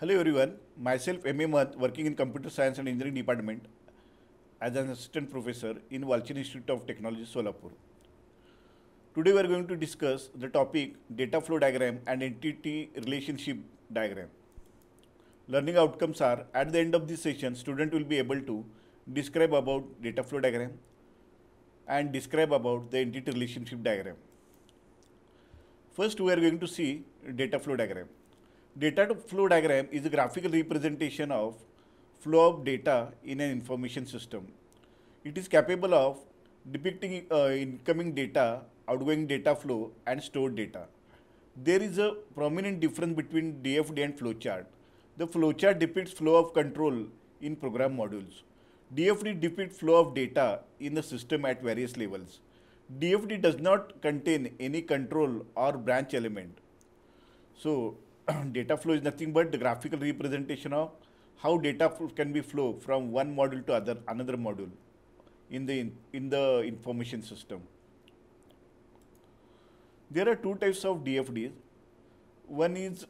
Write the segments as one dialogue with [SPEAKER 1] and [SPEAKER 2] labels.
[SPEAKER 1] Hello everyone, myself M.A. Math, working in Computer Science and Engineering Department as an assistant professor in Walchin Institute of Technology, Solapur. Today we are going to discuss the topic data flow diagram and entity relationship diagram. Learning outcomes are, at the end of this session, student will be able to describe about data flow diagram and describe about the entity relationship diagram. First, we are going to see data flow diagram. Data flow diagram is a graphical representation of flow of data in an information system. It is capable of depicting uh, incoming data, outgoing data flow and stored data. There is a prominent difference between DFD and flowchart. The flowchart depicts flow of control in program modules. DFD depicts flow of data in the system at various levels. DFD does not contain any control or branch element. So data flow is nothing but the graphical representation of how data can be flow from one module to other another module in the in, in the information system. There are two types of DFDs. One is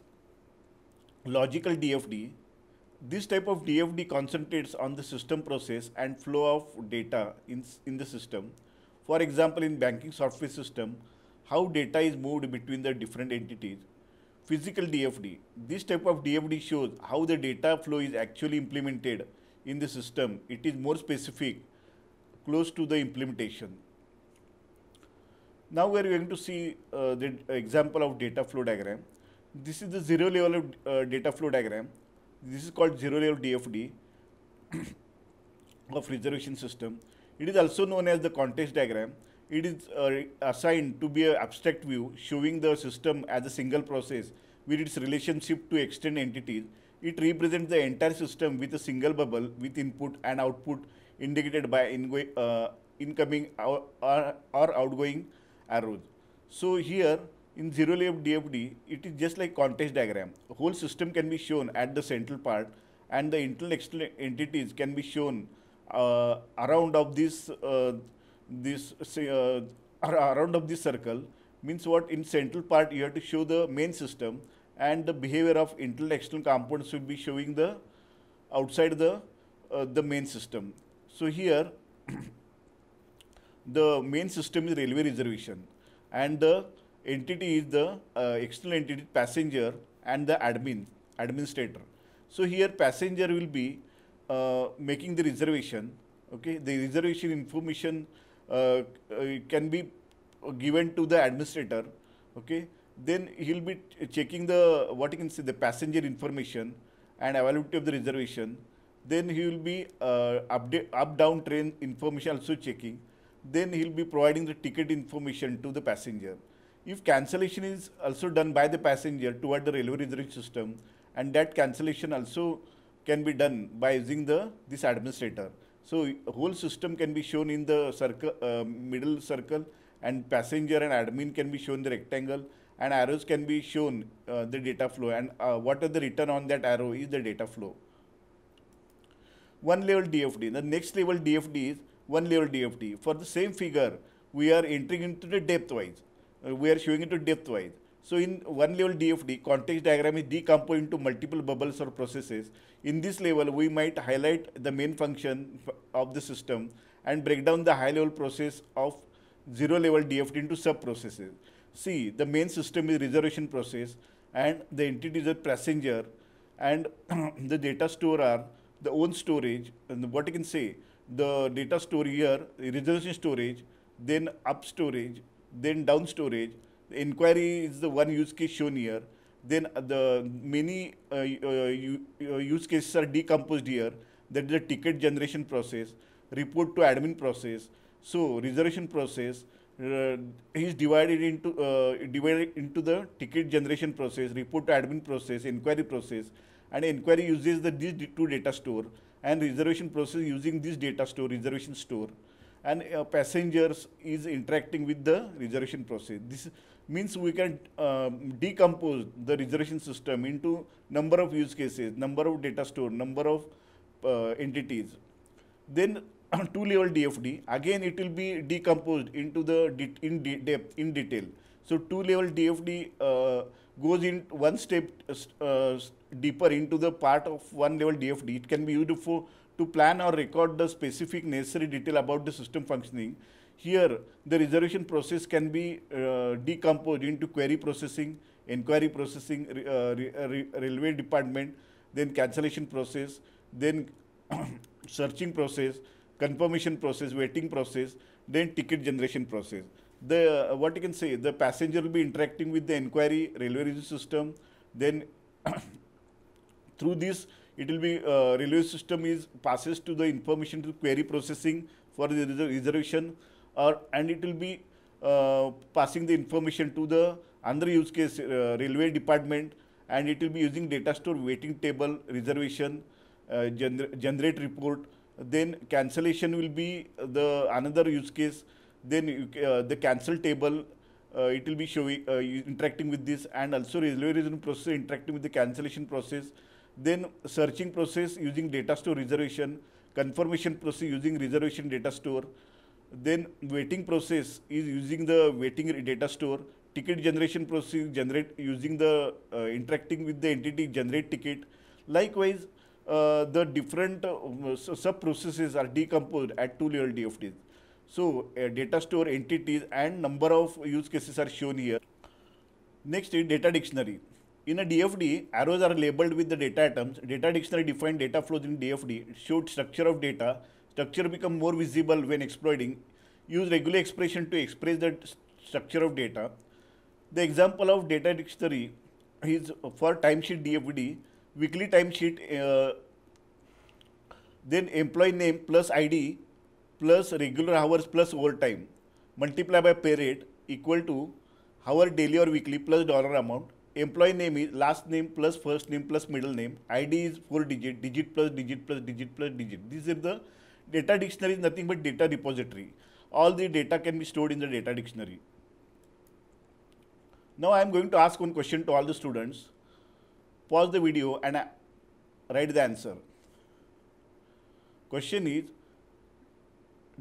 [SPEAKER 1] logical DFD. This type of DFD concentrates on the system process and flow of data in, in the system. For example, in banking software system, how data is moved between the different entities physical DFD. This type of DFD shows how the data flow is actually implemented in the system. It is more specific, close to the implementation. Now we are going to see uh, the example of data flow diagram. This is the zero level of uh, data flow diagram. This is called zero level DFD of reservation system. It is also known as the context diagram it is uh, assigned to be an abstract view showing the system as a single process with its relationship to external entities. It represents the entire system with a single bubble with input and output indicated by uh, incoming or, or, or, outgoing arrows. So here in zero layout DFD, it is just like context diagram. The whole system can be shown at the central part and the internal external entities can be shown uh, around of this uh, this say, uh, around of the circle means what in central part you have to show the main system and the behavior of internal external components will be showing the outside the uh, the main system so here the main system is railway reservation and the entity is the uh, external entity passenger and the admin administrator so here passenger will be uh, making the reservation okay the reservation information uh, uh, can be given to the administrator okay then he'll be checking the what you can say the passenger information and availability of the reservation then he will be uh, update up down train information also checking then he'll be providing the ticket information to the passenger if cancellation is also done by the passenger toward the railway reservation system and that cancellation also can be done by using the this administrator so whole system can be shown in the circle, uh, middle circle and passenger and admin can be shown the rectangle and arrows can be shown uh, the data flow and uh, what are the return on that arrow is the data flow. One level DFD. The next level DFD is one level DFD. For the same figure, we are entering into the depth wise. Uh, we are showing it to depth wise. So in one level DFD, context diagram is decomposed into multiple bubbles or processes. In this level, we might highlight the main function of the system and break down the high level process of zero level DFD into sub processes. See, the main system is reservation process and the entity is a passenger and the data store are the own storage and what you can say, the data store here, reservation storage, then up storage, then down storage inquiry is the one use case shown here. Then the many uh, uh, uh, use cases are decomposed here. That is the ticket generation process, report to admin process. So reservation process uh, is divided into uh, divided into the ticket generation process, report to admin process, inquiry process, and inquiry uses the these two data store and reservation process using this data store, reservation store and uh, passengers is interacting with the reservation process. This means we can um, decompose the reservation system into number of use cases, number of data store, number of uh, entities. Then two-level DFD, again it will be decomposed into the de in de depth, in detail. So two-level DFD uh, goes in one step uh, uh, deeper into the part of one-level DFD. It can be used for to plan or record the specific necessary detail about the system functioning. Here, the reservation process can be uh, decomposed into query processing, inquiry processing, uh, re, uh, re, railway department, then cancellation process, then searching process, confirmation process, waiting process, then ticket generation process. The uh, what you can say, the passenger will be interacting with the inquiry railway system. Then through this it will be uh, railway system is passes to the information to query processing for the reservation or and it will be uh, passing the information to the another use case uh, railway department and it will be using data store waiting table reservation uh, gener generate report then cancellation will be the another use case then uh, the cancel table uh, it will be showing interacting with this and also railway reservation process interacting with the cancellation process then searching process using data store reservation, confirmation process using reservation data store, then waiting process is using the waiting data store, ticket generation process generate using the uh, interacting with the entity generate ticket. Likewise, uh, the different uh, sub processes are decomposed at two level DFTs. So uh, data store entities and number of use cases are shown here. Next is data dictionary. In a DFD, arrows are labeled with the data atoms. Data dictionary defines data flows in DFD. It shows structure of data. Structure become more visible when exploiting. Use regular expression to express the structure of data. The example of data dictionary is for timesheet DFD, weekly timesheet, uh, then employee name plus ID plus regular hours plus overtime multiply by pay rate equal to hour daily or weekly plus dollar amount employee name is last name plus first name plus middle name. ID is 4 digit, digit plus digit plus digit plus digit. This is the data dictionary is nothing but data repository. All the data can be stored in the data dictionary. Now I am going to ask one question to all the students. Pause the video and uh, write the answer. Question is,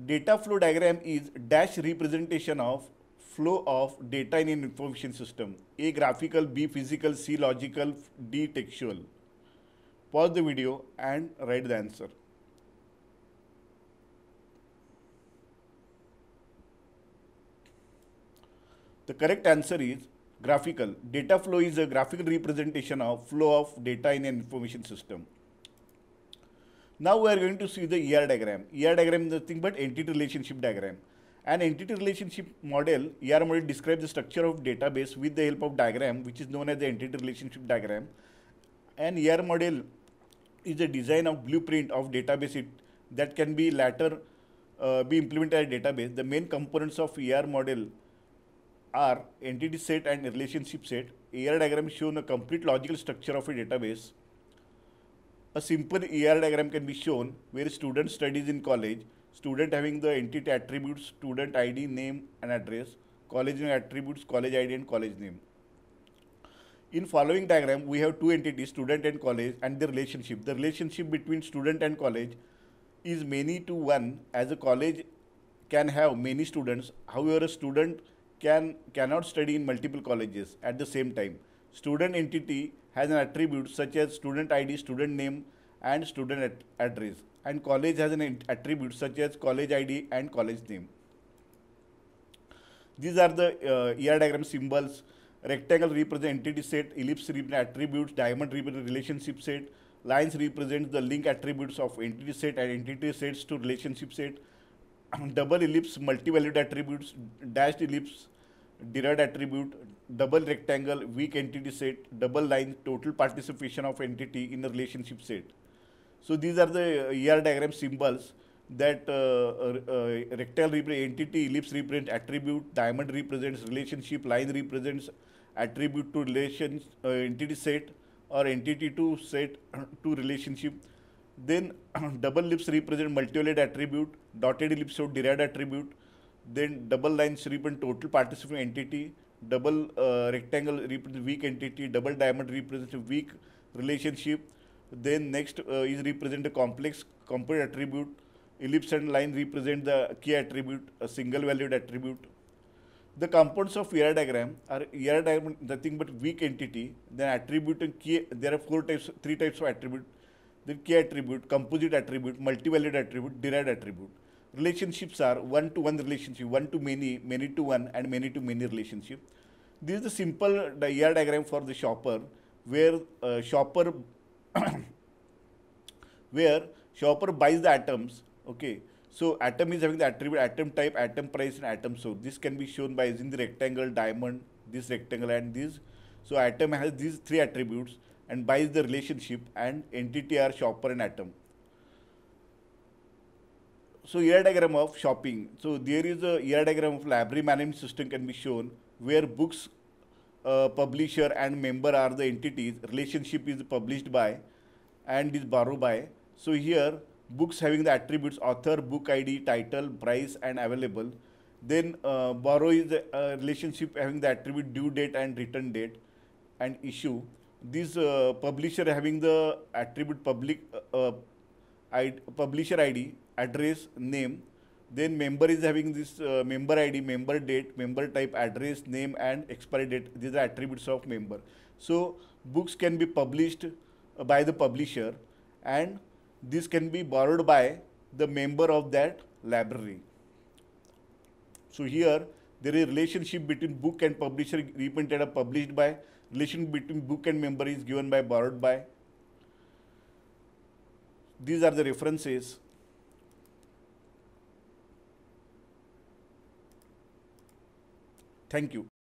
[SPEAKER 1] data flow diagram is dash representation of flow of data in an information system. A graphical, B physical, C logical, D textual. Pause the video and write the answer. The correct answer is graphical. Data flow is a graphical representation of flow of data in an information system. Now we are going to see the ER diagram. ER diagram is nothing but entity relationship diagram. An entity relationship model, ER model describes the structure of database with the help of diagram, which is known as the entity relationship diagram. An ER model is a design of blueprint of database it, that can be later uh, be implemented as database. The main components of ER model are entity set and relationship set. ER diagram shows a complete logical structure of a database. A simple ER diagram can be shown where a student studies in college student having the entity attributes, student ID, name and address, college name attributes, college ID and college name. In following diagram, we have two entities, student and college and the relationship. The relationship between student and college is many to one as a college can have many students. However, a student can cannot study in multiple colleges at the same time. Student entity has an attribute such as student ID, student name, and student address. And college has an attribute such as college ID and college name. These are the uh, ER diagram symbols. rectangle represents entity set, ellipse represents attributes, diamond represents relationship set, lines represent the link attributes of entity set and entity sets to relationship set, double ellipse multi-valued attributes, dashed ellipse derived attribute, double rectangle weak entity set, double line total participation of entity in relationship set. So these are the ER diagram symbols that uh, uh represents entity, ellipse represents attribute, diamond represents relationship, line represents attribute to relations, uh, entity set or entity to set to relationship. Then double ellipse represent multivariate attribute, dotted ellipse show derived attribute, then double lines represent total participant entity, double uh, rectangle represents weak entity, double diamond represents weak relationship, then next uh, is represent the complex component attribute. Ellipse and line represent the key attribute, a single valued attribute. The components of ER diagram are ER diagram nothing but weak entity. Then attribute and key, there are four types, three types of attribute. the key attribute, composite attribute, multi-valued attribute, derived attribute. Relationships are one-to-one relationship, one-to-many, many-to-one, and many-to-many relationship. This is the simple ER diagram for the shopper where uh, shopper where shopper buys the atoms okay so atom is having the attribute atom type atom price and atom source this can be shown by using the rectangle diamond this rectangle and this so atom has these three attributes and buys the relationship and entity are shopper and atom so year diagram of shopping so there is a year diagram of library management system can be shown where books uh, publisher and member are the entities. Relationship is published by and is borrowed by. So here, books having the attributes author, book ID, title, price, and available. Then uh, borrow is uh, relationship having the attribute due date and return date and issue. This uh, publisher having the attribute public uh, ID, publisher ID, address, name, then member is having this uh, member ID, member date, member type, address, name and expiry date. These are attributes of member. So books can be published uh, by the publisher and this can be borrowed by the member of that library. So here there is relationship between book and publisher reprinted or published by relation between book and member is given by borrowed by. These are the references. Thank you.